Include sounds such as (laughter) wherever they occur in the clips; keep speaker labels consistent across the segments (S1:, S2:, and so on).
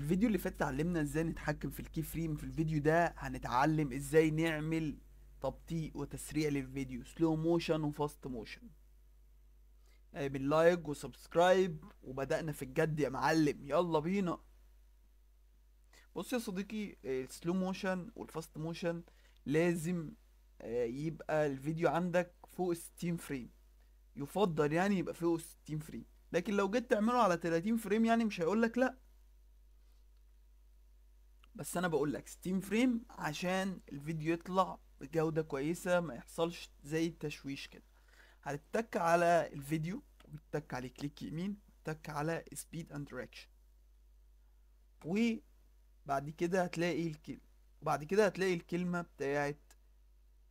S1: الفيديو اللي فات اتعلمنا ازاي نتحكم في الكي فريم في الفيديو ده هنتعلم ازاي نعمل تبطيء وتسريع للفيديو سلو موشن وفاست موشن اعمل لايك وسبسكرايب وبدأنا في الجد يا معلم يلا بينا بص يا صديقي السلو موشن والفاست موشن لازم آه، يبقى الفيديو عندك فوق 60 فريم يفضل يعني يبقى فوق 60 فريم لكن لو جيت تعمله على 30 فريم يعني مش هيقولك لا بس انا بقول لك 60 فريم عشان الفيديو يطلع بجودة كويسة ما يحصلش زي التشويش كده هتتك على الفيديو وتتك عليه كليك يمين وتتك على سبيد اند دايركشن وبعد كده هتلاقي الكلمة وبعد كده هتلاقي الكلمة بتاعت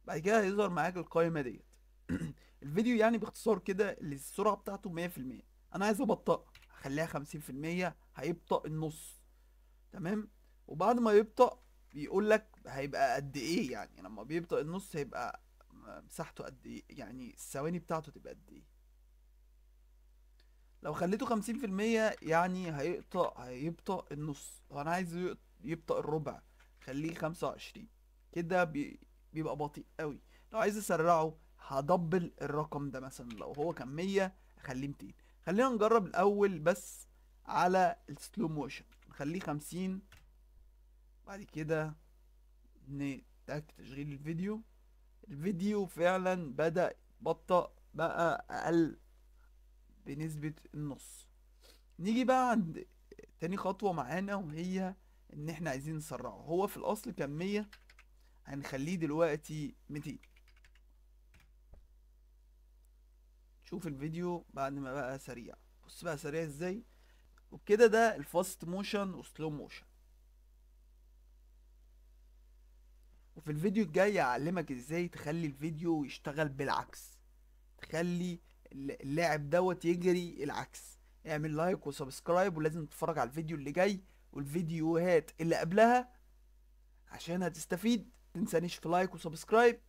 S1: بعد كده هيظهر معاك القائمة ديت (clears throat) الفيديو يعني باختصار كده اللي السرعة بتاعته مية في المية انا عايز ابطئها هخليها خمسين في المية هيبطأ النص تمام وبعد ما يبطأ بيقول لك هيبقى قد ايه يعني لما بيبطأ النص هيبقى مساحته قد ايه يعني الثواني بتاعته تبقى قد ايه لو خليته خمسين في المية يعني هيقطع هيبطأ النص لو انا عايز يبطأ الربع خليه خمسة وعشرين كده بي... بيبقى بطيء قوي لو عايز اسرعه هدبل الرقم ده مثلا لو هو كان مية اخليه ميتين خلينا نجرب الاول بس على السلو موشن نخليه خمسين بعد كده نتاك تشغيل الفيديو الفيديو فعلا بدأ يتبطأ بقى أقل بنسبة النص نيجي بقى عند تاني خطوة معانا وهي إن إحنا عايزين نسرعه هو في الأصل كان مية هنخليه دلوقتي ميتين شوف الفيديو بعد ما بقى سريع بص بقى سريع ازاي وبكده ده الفاست موشن وسلو موشن وفي الفيديو الجاي هعلمك ازاي تخلي الفيديو يشتغل بالعكس تخلي اللاعب دوت يجري العكس اعمل لايك وسبسكرايب ولازم تتفرج على الفيديو اللي جاي والفيديوهات اللي قبلها عشان هتستفيد تنسانيش في لايك وسبسكرايب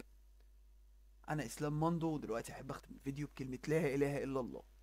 S1: انا اسلام ماندو ودلوقتي احب اختم الفيديو بكلمه لا اله الا الله